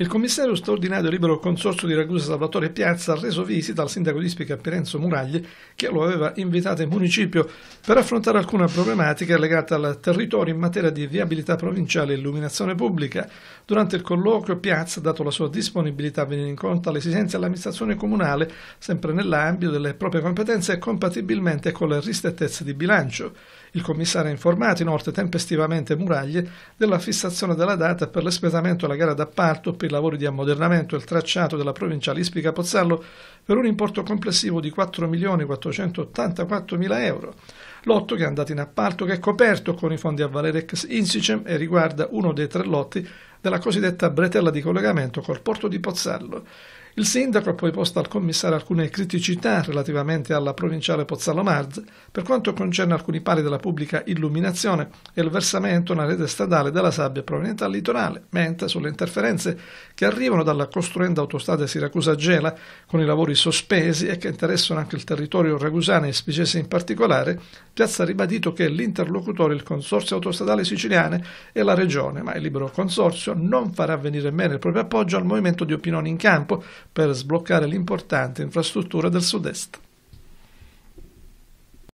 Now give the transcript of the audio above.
Il commissario straordinario libero consorzio di Ragusa Salvatore Piazza ha reso visita al sindaco di Spica Perenzo Muragli che lo aveva invitato in municipio per affrontare alcune problematiche legate al territorio in materia di viabilità provinciale e illuminazione pubblica. Durante il colloquio Piazza ha dato la sua disponibilità a venire incontro alle esigenze dell'amministrazione comunale sempre nell'ambito delle proprie competenze e compatibilmente con le ristrettezze di bilancio. Il commissario ha informato inoltre tempestivamente Muraglie della fissazione della data per l'espletamento della gara d'appalto per i lavori di ammodernamento e il tracciato della provinciale Ispica Pozzallo per un importo complessivo di 4.484.000 euro. Lotto che è andato in appalto che è coperto con i fondi a Valerex ex Insicem e riguarda uno dei tre lotti della cosiddetta bretella di collegamento col porto di Pozzallo. Il sindaco ha poi posto al commissario alcune criticità relativamente alla provinciale Pozzallo Marz per quanto concerne alcuni pali della pubblica illuminazione e il versamento nella rete stradale della sabbia proveniente dal litorale, mentre sulle interferenze che arrivano dalla costruenda autostrada Siracusa-Gela con i lavori sospesi e che interessano anche il territorio ragusano e spicese in particolare, Piazza ha ribadito che l'interlocutore il Consorzio Autostradale Siciliane e la Regione, ma il libero consorzio non farà venire meno il proprio appoggio al movimento di opinioni in campo per sbloccare l'importante infrastruttura del sud-est.